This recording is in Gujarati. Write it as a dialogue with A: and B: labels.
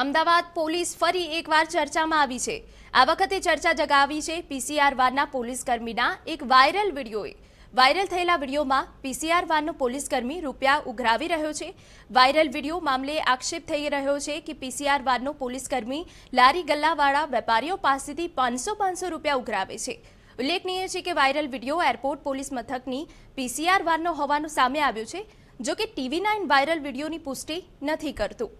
A: અમદાવાદ પોલીસ ફરી એકવાર ચર્ચામાં આવી છે આ વખતે ચર્ચા જગાવી છે પીસીઆર વાનના પોલીસકર્મીના એક વાયરલ વિડીયોએ વાયરલ થયેલા વિડીયોમાં પીસીઆર વાનનો પોલીસકર્મી રૂપિયા ઉઘરાવી રહ્યો છે વાયરલ વિડીયો મામલે આક્ષેપ થઈ રહ્યો છે કે પીસીઆર વાનનો પોલીસકર્મી લારી ગલ્લાવાળા વેપારીઓ પાસેથી પાંચસો પાંચસો રૂપિયા ઉઘરાવે છે ઉલ્લેખનીય છે કે વાયરલ વિડીયો એરપોર્ટ પોલીસ મથકની પીસીઆર વાનનો હોવાનું સામે આવ્યું છે જો કે ટીવી નાઇન વાયરલ વિડીયોની પુષ્ટિ નથી કરતું